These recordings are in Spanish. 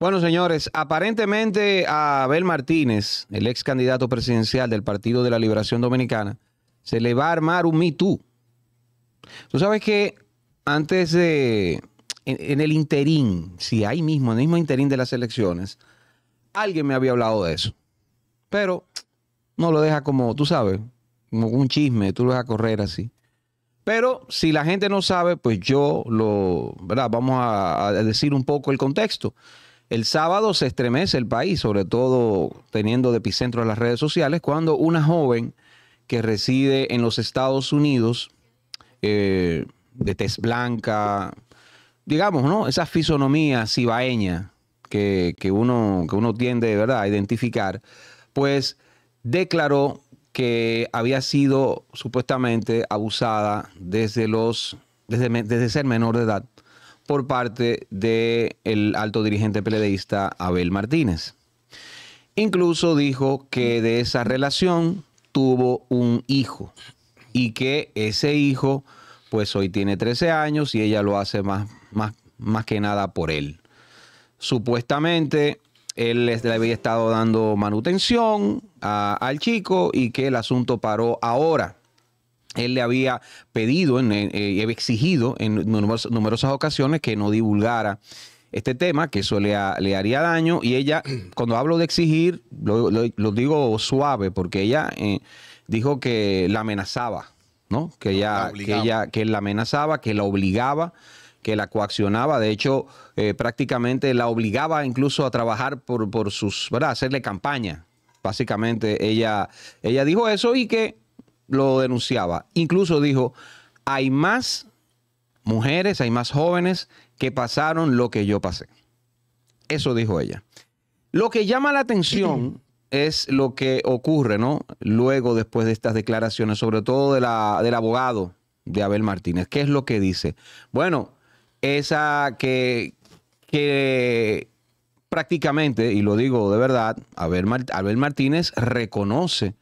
Bueno, señores, aparentemente a Abel Martínez, el ex candidato presidencial del Partido de la Liberación Dominicana, se le va a armar un Me Too. Tú sabes que antes de, en, el interín, si hay ahí mismo, en el mismo interín de las elecciones, alguien me había hablado de eso. Pero no lo deja como, tú sabes, como un chisme, tú lo dejas correr así. Pero si la gente no sabe, pues yo lo, ¿verdad? Vamos a decir un poco el contexto. El sábado se estremece el país, sobre todo teniendo de epicentro las redes sociales, cuando una joven que reside en los Estados Unidos, eh, de tez blanca, digamos, ¿no? Esa fisonomía cibaeña que, que, uno, que uno tiende, ¿verdad?, a identificar, pues declaró que había sido supuestamente abusada desde los desde ser menor de edad por parte del el alto dirigente peledeísta Abel Martínez. Incluso dijo que de esa relación tuvo un hijo y que ese hijo pues hoy tiene 13 años y ella lo hace más, más, más que nada por él. Supuestamente él le había estado dando manutención al chico y que el asunto paró ahora él le había pedido eh, y exigido en numerosas ocasiones que no divulgara este tema, que eso le, haría daño. Y ella, cuando hablo de exigir, lo, digo suave, porque ella eh, dijo que la amenazaba, ¿no? Que ella, la que ella que la amenazaba, que la obligaba, que la coaccionaba. De hecho, eh, prácticamente la obligaba incluso a trabajar por, por sus, ¿verdad? Hacerle campaña. Básicamente ella, ella dijo eso y que lo denunciaba. Incluso dijo, hay más mujeres, hay más jóvenes que pasaron lo que yo pasé. Eso dijo ella. Lo que llama la atención es lo que ocurre, ¿no? Luego, después de estas declaraciones, sobre todo de la, del abogado de Abel Martínez. ¿Qué es lo que dice? Bueno, esa que, prácticamente, y lo digo de verdad, Abel Martínez reconoce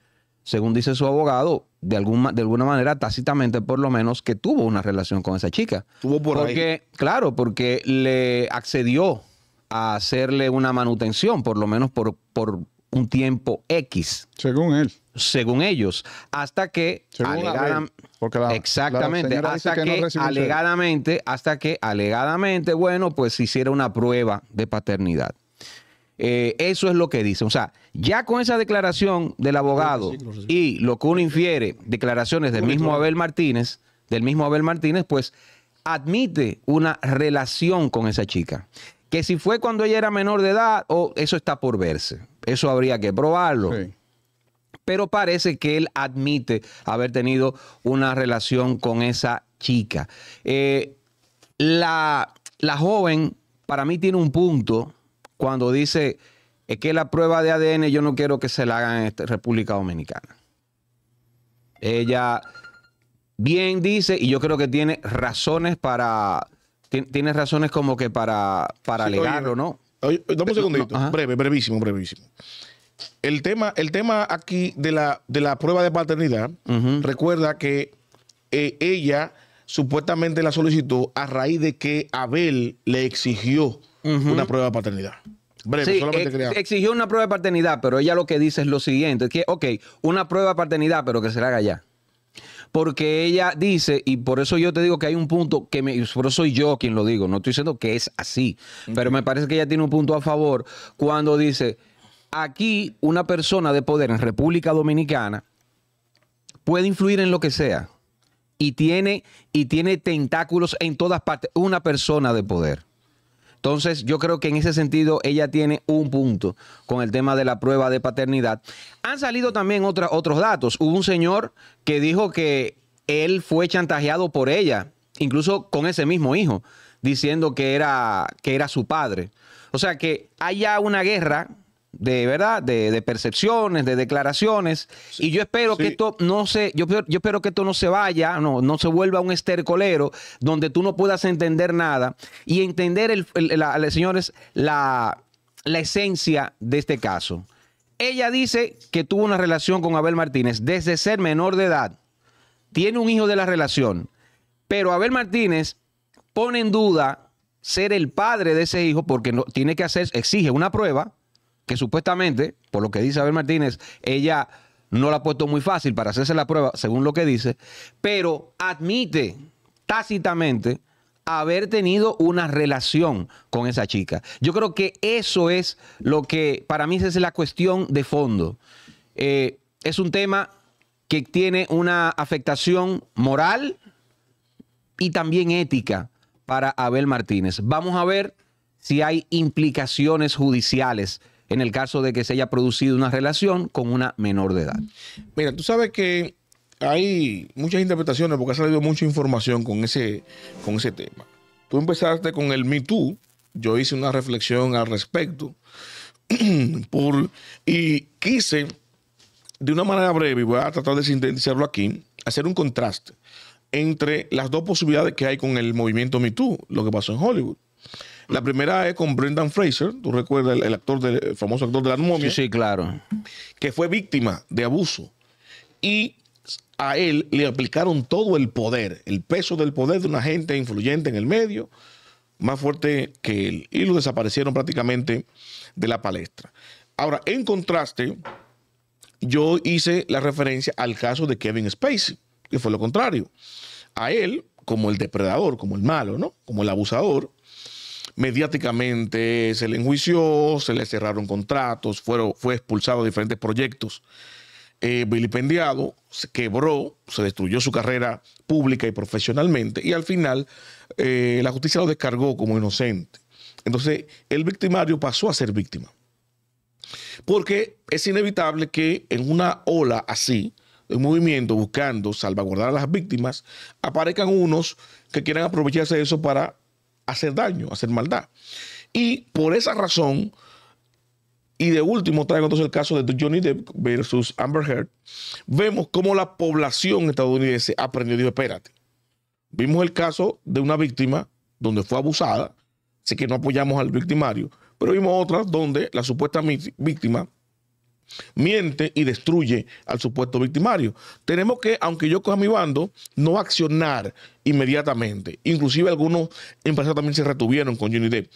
según dice su abogado, de, alguna, de alguna manera, tácitamente por lo menos, que tuvo una relación con esa chica. Tuvo por porque, Claro, porque le accedió a hacerle una manutención, por lo menos por, por un tiempo X. Según él. Según ellos. Hasta que alegadamente. Exactamente. hasta que, alegadamente, hasta que alegadamente, bueno, pues hiciera una prueba de paternidad. Eh, eso es lo que dice. O sea, ya con esa declaración del abogado y lo que uno infiere, declaraciones del mismo Abel Martínez, del mismo Abel Martínez, pues admite una relación con esa chica. Que si fue cuando ella era menor de edad, o eso está por verse. Eso habría que probarlo. Pero parece que él admite haber tenido una relación con esa chica. Eh, la, la joven, para mí, tiene un punto cuando dice es que la prueba de ADN yo no quiero que se la hagan en este República Dominicana. Ella bien dice, y yo creo que tiene razones para, tiene razones como que para, para alegarlo, ¿no? Oye, dame un eh, segundito, breve, brevísimo, brevísimo. El tema, el tema aquí de la, prueba de paternidad, recuerda que eh, ella supuestamente la solicitó a raíz de que Abel le exigió una prueba de paternidad. Exigió una prueba de paternidad, pero ella lo que dice es lo siguiente: que, ok, una prueba de paternidad, pero que se la haga ya. Porque ella dice, y por eso yo te digo que hay un punto que me, por soy yo quien lo digo, no estoy diciendo que es así, pero me parece que ella tiene un punto a favor cuando dice, aquí una persona de poder en República Dominicana puede influir en lo que sea y tiene, y tiene tentáculos en todas partes, una persona de poder. Entonces, yo creo que en ese sentido ella tiene un punto con el tema de la prueba de paternidad. Han salido también otros datos. Hubo un señor que dijo que él fue chantajeado por ella, incluso con ese mismo hijo, diciendo que era, que era su padre. O sea que haya una guerra de verdad, de, percepciones, de declaraciones. y yo espero que esto no se, yo, espero que esto no se vaya, no, no se vuelva a un estercolero donde tú no puedas entender nada y entender, el, señores, la, la esencia de este caso. Ella dice que tuvo una relación con Abel Martínez desde ser menor de edad. Tiene un hijo de la relación. Pero Abel Martínez pone en duda ser el padre de ese hijo porque no, tiene que hacer, exige una prueba que supuestamente, por lo que dice Abel Martínez, ella no la ha puesto muy fácil para hacerse la prueba, según lo que dice, pero admite tácitamente haber tenido una relación con esa chica. Yo creo que eso es lo que para mí es la cuestión de fondo. Eh, es un tema que tiene una afectación moral y también ética para Abel Martínez. Vamos a ver si hay implicaciones judiciales en el caso de que se haya producido una relación con una menor de edad. Mira, tú sabes que hay muchas interpretaciones porque ha salido mucha información con ese, con ese tema. Tú empezaste con el Me Too, yo hice una reflexión al respecto y quise, de una manera breve, y voy a tratar de sintetizarlo aquí, hacer un contraste entre las dos posibilidades que hay con el movimiento Me Too, lo que pasó en Hollywood. La primera es con Brendan Fraser, tú recuerdas el, actor, del, famoso actor de la momia. Sí, sí, claro. Que fue víctima de abuso. Y a él le aplicaron todo el poder, el peso del poder de una gente influyente en el medio, más fuerte que él. Y lo desaparecieron prácticamente de la palestra. Ahora, en contraste, yo hice la referencia al caso de Kevin Spacey, que fue lo contrario. A él, como el depredador, como el malo, ¿no? Como el abusador, mediáticamente se le enjuició, se le cerraron contratos, fue expulsado de diferentes proyectos, eh, vilipendiado, se quebró, se destruyó su carrera pública y profesionalmente, y al final eh, la justicia lo descargó como inocente. Entonces, el victimario pasó a ser víctima. Porque es inevitable que en una ola así, de movimiento buscando salvaguardar a las víctimas, aparezcan unos que quieran aprovecharse de eso para hacer daño, hacer maldad. Y por esa razón, y de último traigo entonces el caso de Johnny Depp versus Amber Heard, vemos cómo la población estadounidense aprendió, dijo, espérate, vimos el caso de una víctima donde fue abusada, así que no apoyamos al victimario, pero vimos otras donde la supuesta víctima miente y destruye al supuesto victimario. Tenemos que, aunque yo coja mi bando, no accionar inmediatamente. Inclusive algunos empresarios también se retuvieron con Johnny Depp.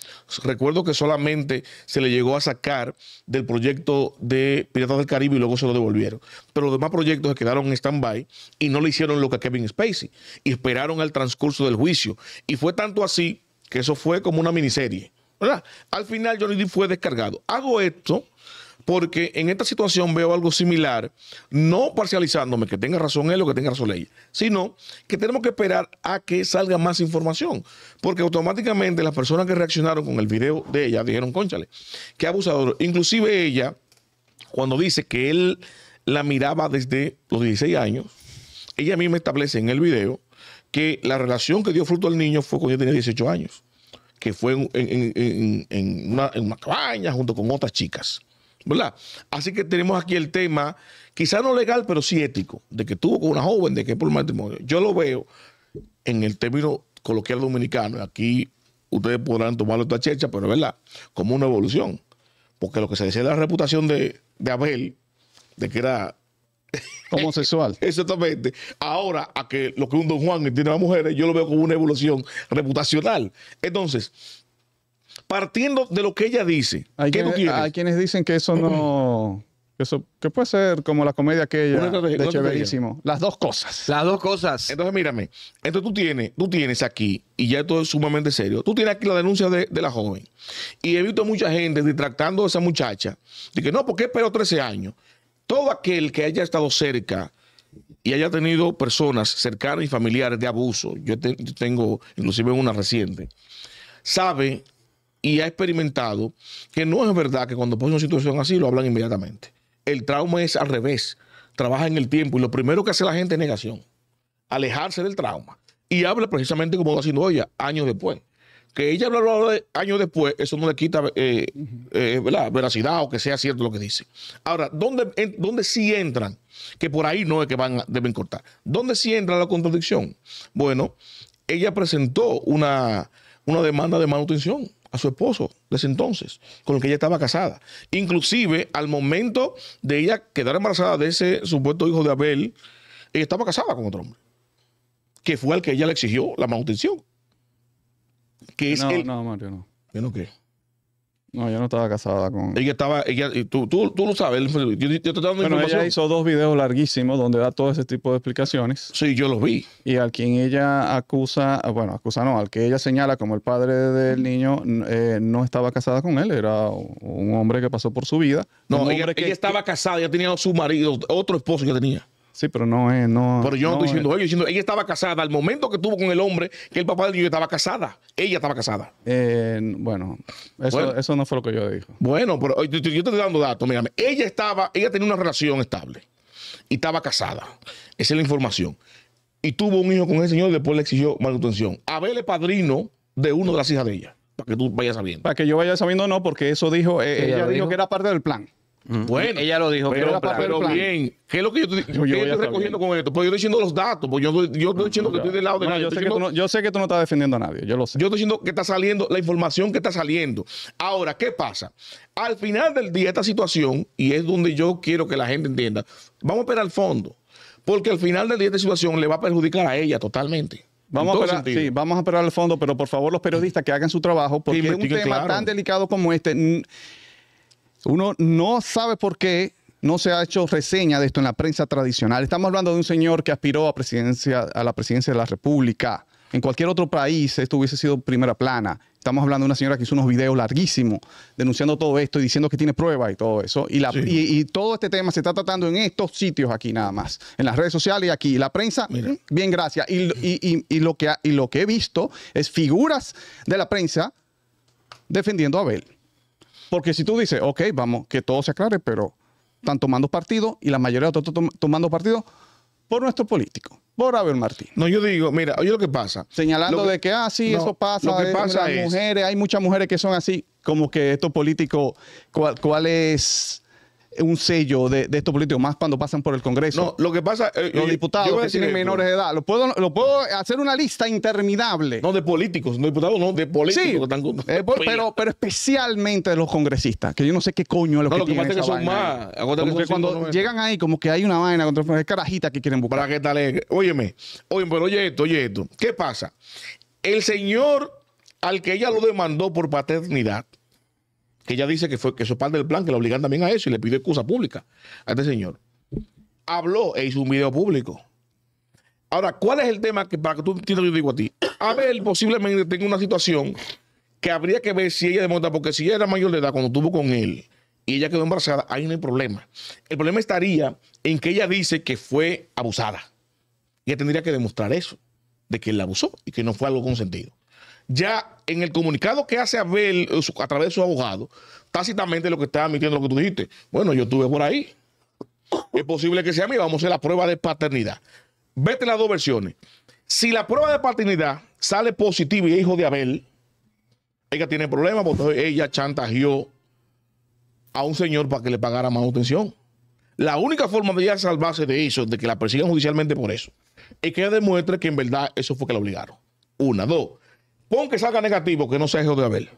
Recuerdo que solamente se le llegó a sacar del proyecto de Piratas del Caribe y luego se lo devolvieron. Pero los demás proyectos se quedaron en stand-by y no le hicieron lo que a Kevin Spacey. Y esperaron al transcurso del juicio. Y fue tanto así que eso fue como una miniserie. Al final Johnny Depp fue descargado. Hago esto porque en esta situación veo algo similar, no parcializándome, que tenga razón él o que tenga razón ella, sino que tenemos que esperar a que salga más información, porque automáticamente las personas que reaccionaron con el video de ella dijeron, conchale, qué abusador. Inclusive ella, cuando dice que él la miraba desde los 16 años, ella misma establece en el video que la relación que dio fruto al niño fue cuando yo tenía 18 años, que fue en, una, cabaña junto con otras chicas. ¿verdad? Así que tenemos aquí el tema, quizá no legal, pero sí ético, de que tuvo con una joven, de que por matrimonio. Yo lo veo en el término coloquial dominicano, aquí ustedes podrán tomarlo esta checha, pero verdad, como una evolución. Porque lo que se decía de la reputación de, Abel, de que era homosexual. Exactamente. Ahora, a que lo que un don Juan tiene a las mujeres, yo lo veo como una evolución reputacional. Entonces, partiendo de lo que ella dice. Hay, ¿qué quienes dicen que eso no... eso, que puede ser como la comedia aquella de Chéverísimo. Las dos cosas. Las dos cosas. Entonces, mírame. Entonces tú tienes, tú tienes aquí, y ya esto es sumamente serio, tú tienes aquí la denuncia de, la joven. Y he visto mucha gente distractando a esa muchacha. De que no, porque esperó 13 años. Todo aquel que haya estado cerca y haya tenido personas cercanas y familiares de abuso, yo tengo inclusive una reciente, sabe y ha experimentado que no es verdad que cuando pone una situación así lo hablan inmediatamente. El trauma es al revés, trabaja en el tiempo y lo primero que hace la gente es negación, alejarse del trauma. Y habla precisamente como ha haciendo ella años después. Que ella habla años después, eso no le quita la eh, eh, veracidad o que sea cierto lo que dice. Ahora, ¿dónde, sí entran? Que por ahí no es que van, deben cortar. ¿Dónde sí entra la contradicción? Bueno, ella presentó una, una demanda de manutención a su esposo desde entonces, con el que ella estaba casada. Inclusive, al momento de ella quedar embarazada de ese supuesto hijo de Abel, ella estaba casada con otro hombre, que fue al que ella le exigió la manutención. Que es no, el... no, Mario, no. Yo no qué? No, yo no estaba casada con. que estaba. Ella, tú, tú, tú lo sabes. Yo, te dando bueno, Ella hizo dos videos larguísimos donde da todo ese tipo de explicaciones. Sí, yo los vi. Y al quien ella acusa, bueno, acusa no, al que ella señala como el padre del niño, eh, no estaba casada con él, era un hombre que pasó por su vida. No, ella, que, estaba casada, ya tenía su marido, otro esposo que tenía. Sí, pero no es, no. Pero yo no, estoy diciendo ella estaba casada. Al momento que tuvo con el hombre, que el papá de niño estaba casada. Ella estaba casada. Eh, bueno, eso, no fue lo que yo dijo Bueno, pero yo, te estoy dando datos, mírame. Ella estaba, ella tenía una relación estable y estaba casada. Esa es la información. Y tuvo un hijo con ese señor y después le exigió manutención. A es padrino de una de las hijas de ella. Para que tú vayas sabiendo. Para que yo vaya sabiendo, no, porque eso dijo, eh, ella, dijo que era parte del plan. Bueno, ella lo dijo. Pero, bien, ¿qué es lo que yo, yo, estoy recogiendo con esto? Pues yo estoy diciendo los datos, pues yo, yo estoy diciendo que estoy del lado de no, Yo sé, que tú no estás defendiendo a nadie, yo lo sé. Yo estoy diciendo que está saliendo la información que está saliendo. Ahora, ¿qué pasa? Al final del día, esta situación, y es donde yo quiero que la gente entienda, vamos a esperar al fondo, porque al final del día esta situación le va a perjudicar a ella totalmente. Vamos a, esperar, sí, vamos a esperar al fondo, pero por favor los periodistas que hagan su trabajo, porque un tema tan delicado como este uno no sabe por qué no se ha hecho reseña de esto en la prensa tradicional. Estamos hablando de un señor que aspiró a, presidencia, a la presidencia de la República. En cualquier otro país esto hubiese sido primera plana. Estamos hablando de una señora que hizo unos videos larguísimos denunciando todo esto y diciendo que tiene pruebas y todo eso. Y, la, y, todo este tema se está tratando en estos sitios aquí nada más, en las redes sociales y aquí. La prensa, mm, bien, gracias. Y, lo que, y lo que he visto es figuras de la prensa defendiendo a Abel. Porque si tú dices, ok, vamos, que todo se aclare, pero están tomando partido y la mayoría de los tomando partido por nuestro político, por Abel Martín. No, yo digo, mira, oye lo que pasa. Señalando de que, ah, sí, eso pasa, hay mujeres, hay muchas mujeres que son así, como que estos políticos, ¿cuál, cuál es un sello de, estos políticos, más cuando pasan por el Congreso. No, lo que pasa. Eh, los eh, diputados que tienen menores de edad. Lo puedo, lo puedo hacer una lista interminable. No de políticos, no diputados, no de políticos. Sí, que están con... Eh, pero, pero especialmente de los congresistas, que yo no sé qué coño es lo que pasa cuando llegan ahí, como que hay una vaina contra carajita que quieren buscar. ¿Para qué tal Óyeme, oye, pero oye esto, oye esto. ¿Qué pasa? El señor al que ella lo demandó por paternidad que ella dice que, fue, que eso es parte del plan, que la obligan también a eso y le pide excusa pública a este señor. Habló e hizo un video público. Ahora, ¿cuál es el tema que para que tú entiendas yo digo a ti? A ver, posiblemente tenga una situación que habría que ver si ella demuestra, porque si ella era mayor de edad cuando estuvo con él y ella quedó embarazada, ahí no hay problema. El problema estaría en que ella dice que fue abusada. Ella tendría que demostrar eso, de que él la abusó y que no fue algo consentido ya en el comunicado que hace Abel eh, a través de su abogado, tácitamente lo que está admitiendo lo que tú dijiste. Bueno, yo estuve por ahí. Es posible que sea mí. Vamos a hacer la prueba de paternidad. Vete las dos versiones. Si la prueba de paternidad sale positiva y es hijo de Abel, ella tiene problemas porque ella chantajeó a un señor para que le pagara manutención. La única forma de ella salvarse de eso, de que la persigan judicialmente por eso, es que ella demuestre que en verdad eso fue que la obligaron. Una, dos Pon que salga negativo, que no sea hijo de Abel.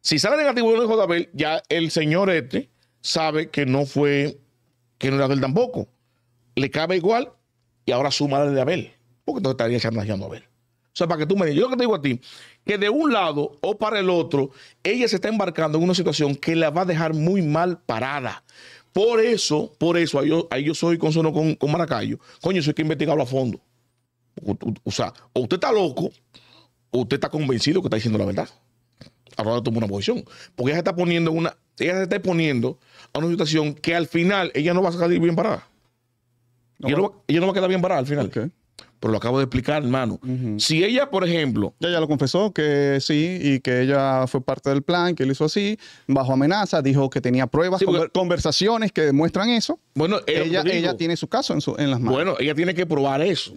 Si sale negativo es hijo de Abel, ya el señor este sabe que no fue, que no era de él tampoco. Le cabe igual y ahora suma de Abel. Porque entonces estaría chantajeando a Abel. O sea, para que tú me digas, yo lo que te digo a ti, que de un lado o para el otro, ella se está embarcando en una situación que la va a dejar muy mal parada. Por eso, por eso, ahí yo, soy consono con, con Maracayo. Coño, eso hay que investigarlo a fondo. o sea, o usted está loco, usted está convencido que está diciendo la verdad. Ahora toma una posición. Porque ella se está poniendo una, ella se está exponiendo a una situación que al final ella no va a salir bien parada. ella, no va, a quedar bien parada al final pero lo acabo de explicar, hermano. Si ella, por ejemplo. Ella ya lo confesó que sí y que ella fue parte del plan, que él hizo así, bajo amenaza, dijo que tenía pruebas, conversaciones que demuestran eso. Bueno, ella, ella tiene su caso en, las manos. Bueno, ella tiene que probar eso.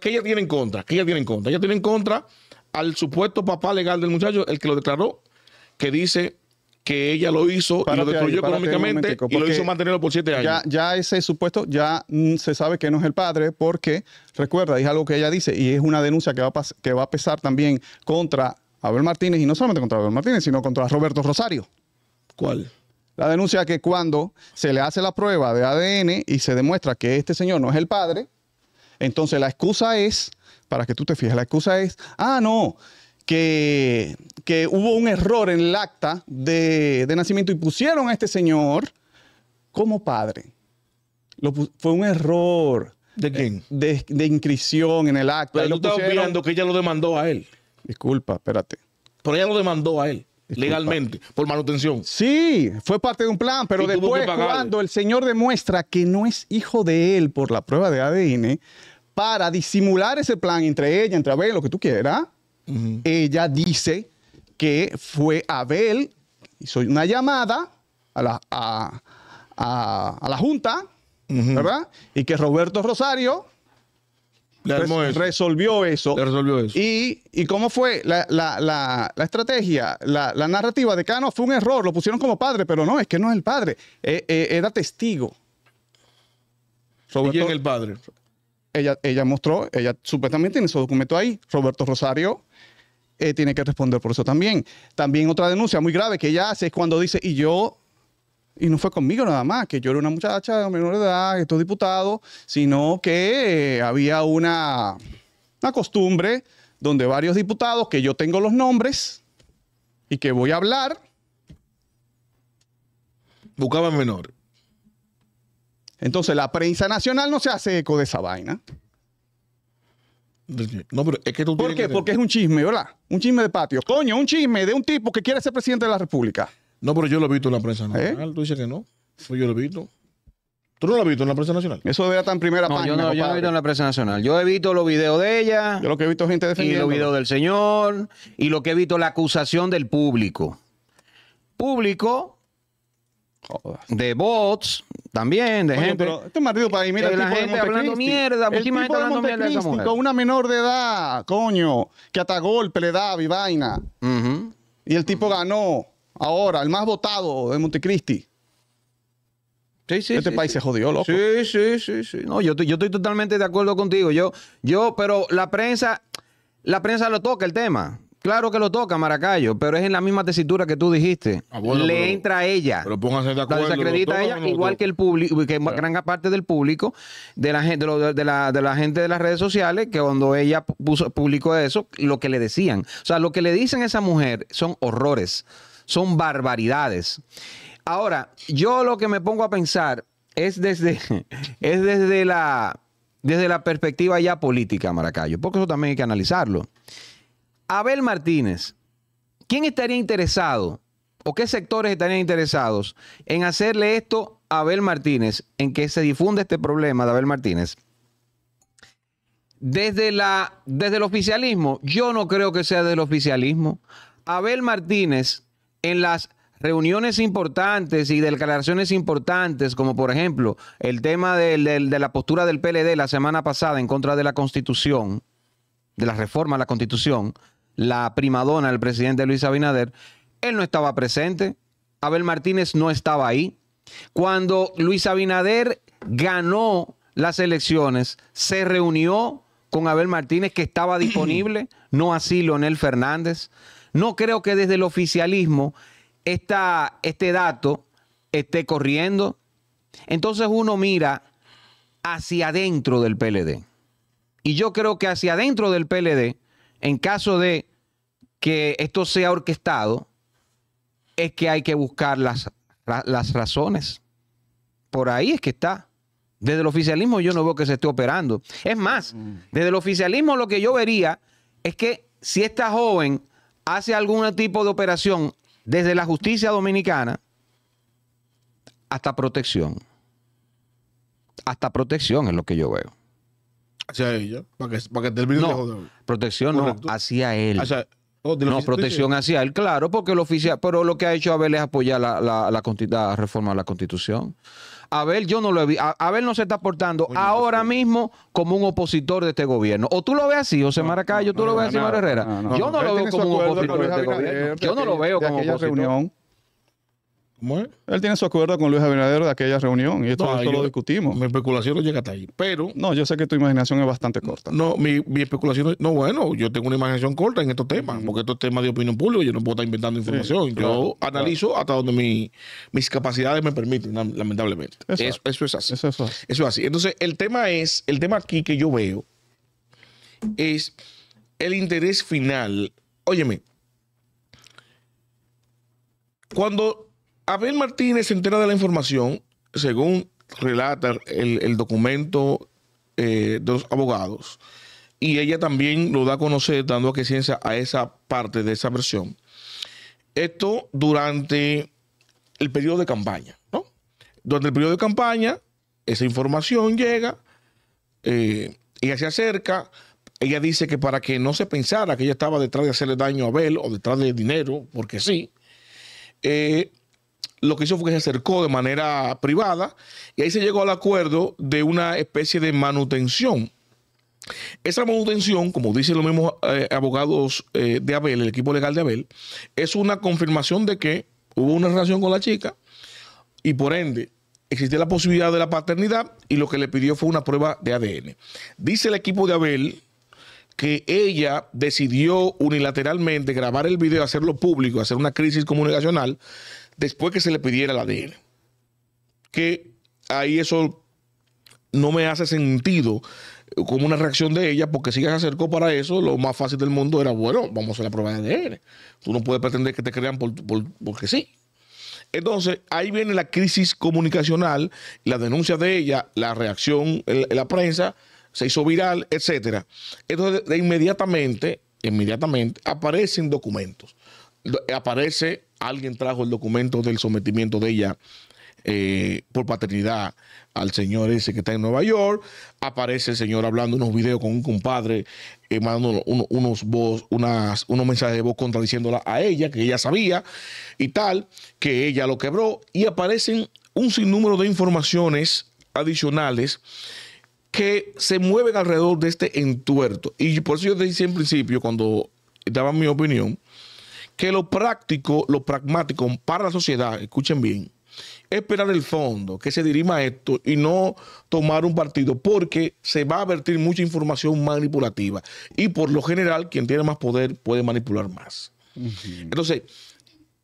¿Qué ella tiene en contra? ¿Qué ella tiene en contra? Ella tiene en contra al supuesto papá legal del muchacho, el que lo declaró, que dice que ella lo hizo y lo destruyó económicamente y lo hizo mantenerlo por siete años. Ya, ese supuesto ya mm, se sabe que no es el padre porque, recuerda, es algo que ella dice y es una denuncia que va a, que va a pesar también contra Abel Martínez y no solamente contra Abel Martínez, sino contra Roberto Rosario. ¿Cuál? La denuncia que cuando se le hace la prueba de ADN y se demuestra que este señor no es el padre, entonces la excusa es, para que tú te fijes, la excusa es, ah, no, que, hubo un error en el acta de, nacimiento y pusieron a este señor como padre. fue un error. ¿De quién? Eh, de, inscripción en el acta. Pero tú estás que ella lo demandó a él. Disculpa, espérate. Pero ella lo demandó a él. Legalmente, por manutención. Sí, fue parte de un plan, pero después cuando el señor demuestra que no es hijo de él por la prueba de ADN, para disimular ese plan entre ella, entre Abel, lo que tú quieras, ella dice que fue Abel, hizo una llamada a la, a, la Junta, ¿verdad? Y que Roberto Rosario resolvió eso. Y, cómo fue la, estrategia, la, narrativa de Cano fue un error, lo pusieron como padre, pero no, es que no es el padre, e, e, era testigo. ¿Y quién es el padre? Ella, ella mostró, ella supuestamente tiene su documento ahí, Roberto Rosario eh, tiene que responder por eso también. También otra denuncia muy grave que ella hace es cuando dice, y yo, y no fue conmigo nada más, que yo era una muchacha de menor edad, estos diputados, sino que eh, había una, una costumbre donde varios diputados, que yo tengo los nombres y que voy a hablar, buscaban menor. Entonces la prensa nacional no se hace eco de esa vaina. No, pero es que tú ¿Por qué? Porque es un chisme, ¿verdad? Un chisme de patio. Coño, un chisme de un tipo que quiere ser presidente de la República. No, pero yo lo he visto en la prensa ¿Eh? nacional. Tú dices que no. Pues yo lo he visto. ¿Tú no lo has visto en la prensa nacional? Eso era tan primera no, página. Yo no, yo no, he visto en la prensa nacional. Yo he visto los videos de ella. Yo lo que he visto gente defendiendo. Y los videos del señor. Y lo que he visto la acusación del público. Público de bots también, de gente. Pero este marido para mira, el la tipo gente pues, de hablando mierda, el hablando Con una menor de edad, coño, que hasta golpe le da... y vaina. Y el tipo ganó ahora, el más votado de Montecristi. este país se jodió, loco. Sí, sí, sí, sí. No, yo, yo estoy totalmente de acuerdo contigo. Yo, yo, pero la prensa, la prensa lo toca el tema. Claro que lo toca Maracayo, pero es en la misma tesitura que tú dijiste. Ah, le entra a ella. Pero de Desacredita a ella, igual que el público, que gran parte del público, de la gente, de, gente de las redes sociales, que cuando ella puso, publicó eso, lo que le decían. O sea, lo que le dicen a esa mujer son horrores, son barbaridades. Ahora, yo lo que me pongo a pensar es desde, es desde la desde la perspectiva ya política, Maracayo, porque eso también hay que analizarlo. Abel Martínez, ¿quién estaría interesado o qué sectores estarían interesados en hacerle esto a Abel Martínez, en que se difunde este problema de Abel Martínez? Desde, la, desde el oficialismo, yo no creo que sea del oficialismo. Abel Martínez, en las reuniones importantes y declaraciones importantes, como por ejemplo el tema de la postura del PLD la semana pasada en contra de la Constitución, de la reforma a la Constitución, la primadona del presidente Luis Abinader, él no estaba presente, Abel Martínez no estaba ahí. Cuando Luis Abinader ganó las elecciones, se reunió con Abel Martínez que estaba disponible, no así Leonel Fernández. No creo que desde el oficialismo este dato esté corriendo. Entonces uno mira hacia adentro del PLD. Y yo creo que hacia adentro del PLD en caso de que esto sea orquestado, es que hay que buscar las, razones. Por ahí es que está. Desde el oficialismo yo no veo que se esté operando. Es más, mm. desde el oficialismo lo que yo vería es que si esta joven hace algún tipo de operación desde la justicia dominicana, hasta protección. Hasta protección es lo que yo veo. Hacia ella, para que, para que termine no, Protección hacia él. Oh, no, protección hacia él, claro, porque el oficial, pero lo que ha hecho Abel es apoyar la, la, la, reforma de la constitución. Abel, yo no lo he visto. Abel no se está portando ahora mismo como un opositor de este gobierno. O tú lo ves así, José Maracayo, tú lo ves así, Mara Herrera. Este yo no lo veo como un opositor de este gobierno. Yo no lo veo como opositor. Él tiene su acuerdo con Luis Abinader de aquella reunión y esto, lo discutimos. Mi especulación no llega hasta ahí, pero... No, yo sé que tu imaginación es bastante corta. No, mi, especulación... No, bueno, yo tengo una imaginación corta en estos temas, porque estos temas de opinión pública yo no puedo estar inventando información. yo analizo hasta donde mis capacidades me permiten, lamentablemente. Eso, es así. Eso es así. Eso es así. Entonces, el tema es... El tema aquí que yo veo es el interés final. Óyeme, cuando Abel Martínez se entera de la información, según relata el, documento eh, de los abogados, y ella también lo da a conocer dando ciencia a esa parte de esa versión. Esto durante el periodo de campaña, ¿no? Durante el periodo de campaña, esa información llega, eh, ella se acerca, ella dice que para que no se pensara que ella estaba detrás de hacerle daño a Abel o detrás de dinero, porque sí, eh, lo que hizo fue que se acercó de manera privada y ahí se llegó al acuerdo de una especie de manutención. Esa manutención, como dicen los mismos eh, abogados eh, de Abel, el equipo legal de Abel, es una confirmación de que hubo una relación con la chica y por ende existía la posibilidad de la paternidad y lo que le pidió fue una prueba de ADN. Dice el equipo de Abel que ella decidió unilateralmente grabar el video, hacerlo público, hacer una crisis comunicacional después que se le pidiera el ADN. Que ahí eso no me hace sentido eh, como una reacción de ella, porque si ella se acercó para eso, lo más fácil del mundo era, bueno, vamos a la prueba de ADN. Tú no puedes pretender que te crean por, porque sí. Entonces, ahí viene la crisis comunicacional, la denuncia de ella, la reacción en la prensa, se hizo viral, etc. Entonces, de inmediatamente, inmediatamente, aparecen documentos. Aparece alguien trajo el documento del sometimiento de ella eh, por paternidad al señor ese que está en Nueva York. Aparece el señor hablando unos videos con un compadre, eh, mandando unos, voz, unas, unos mensajes de voz contradiciéndola a ella, que ella sabía y tal, que ella lo quebró. Y aparecen un sinnúmero de informaciones adicionales que se mueven alrededor de este entuerto. Y por eso yo decía en principio, cuando daba mi opinión, que lo práctico, lo pragmático para la sociedad, escuchen bien, esperar el fondo, que se dirima esto y no tomar un partido, porque se va a vertir mucha información manipulativa. Y por lo general, quien tiene más poder puede manipular más. Entonces,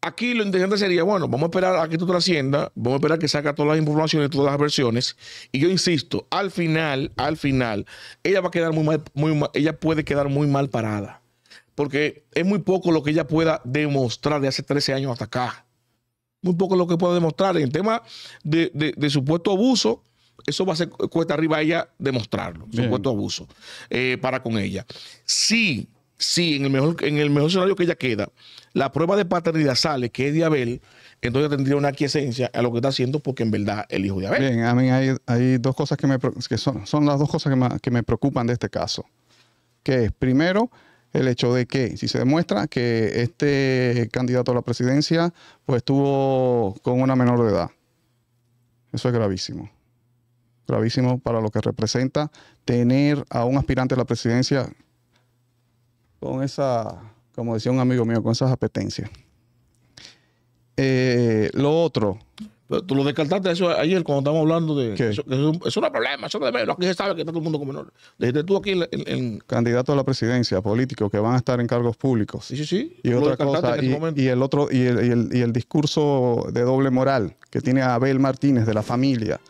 aquí lo interesante sería, bueno, vamos a esperar a que la trascienda, vamos a esperar que saca todas las informaciones, todas las versiones. Y yo insisto, al final, al final, ella va a quedar muy muy ella puede quedar muy mal parada porque es muy poco lo que ella pueda demostrar de hace 13 años hasta acá. Muy poco lo que pueda demostrar. En el tema de, supuesto abuso, eso va a ser cuesta arriba a ella demostrarlo, supuesto abuso eh, para con ella. Sí, sí, en el, mejor, en el mejor escenario que ella queda, la prueba de paternidad sale que es de Abel, entonces tendría una aquiescencia a lo que está haciendo porque en verdad el hijo de Abel. Bien, a mí hay, dos cosas que, son, las dos cosas que me preocupan de este caso. Que es, primero, el hecho de que si se demuestra que este candidato a la presidencia pues estuvo con una menor de edad. Eso es gravísimo. Gravísimo para lo que representa tener a un aspirante a la presidencia con esa, como decía un amigo mío, con esas apetencias. Eh, lo otro, Tú lo descartaste eso ayer cuando estábamos hablando de. que Eso, eso, eso, no es problema, eso no Aquí se sabe que está todo el mundo con menor. Desde tú aquí el, Candidato a la presidencia, político, que van a estar en cargos públicos. Sí, sí, sí. Y otra cosa. y, el otro, y el, y, el, y el discurso de doble moral que tiene Abel Martínez de la familia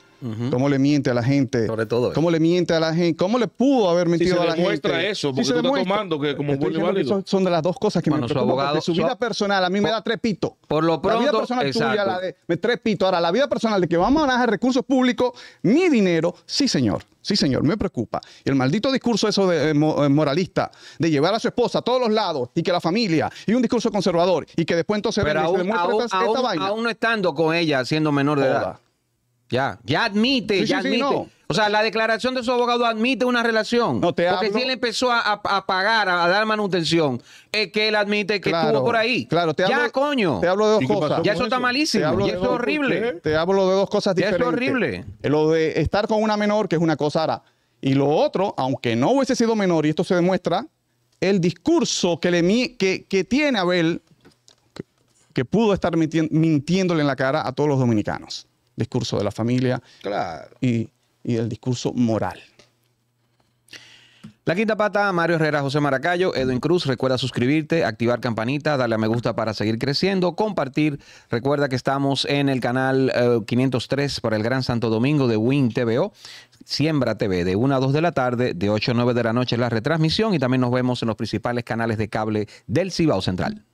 ¿Cómo le miente a la gente? Sobre todo. ¿Cómo le miente a la gente? ¿Cómo le pudo haber mentido a la gente? demuestra eso, porque tomando que como Son de las dos cosas que me preocupan. de su, vida personal a mí me da trepito. Por lo pronto, la vida personal tuya, la de me trepito. Ahora, la vida personal de que vamos a manejar recursos públicos, mi dinero, sí, señor. Sí, señor, me preocupa. Y el maldito discurso eso de eh, eh, moralista, de llevar a su esposa a todos los lados y que la familia, y un discurso conservador, y que después entonces... Pero aún, no estando con ella siendo menor de edad. Ya, ya admite, ya admite. O sea, la declaración de su abogado admite una relación. No te Porque si él empezó a, pagar, a, dar manutención, es que él admite que estuvo por ahí. Claro, te hablo, ya, coño. Te hablo de dos cosas. Ya eso, está malísimo. y eso es horrible. Te hablo de dos cosas diferentes. es horrible. Lo de estar con una menor, que es una cosa Y lo otro, aunque no hubiese sido menor, y esto se demuestra, el discurso que, le, que, tiene Abel, que pudo estar mintiéndole en la cara a todos los dominicanos discurso de la familia y, el discurso moral. La quinta pata, Mario Herrera, José Maracayo, Edwin Cruz. Recuerda suscribirte, activar campanita, darle a me gusta para seguir creciendo, compartir. Recuerda que estamos en el canal 503 eh, para el Gran Santo Domingo de Win TVO. Siembra TV de 1 a 2 de la tarde, de 8 a 9 de la noche la retransmisión y también nos vemos en los principales canales de cable del Cibao Central.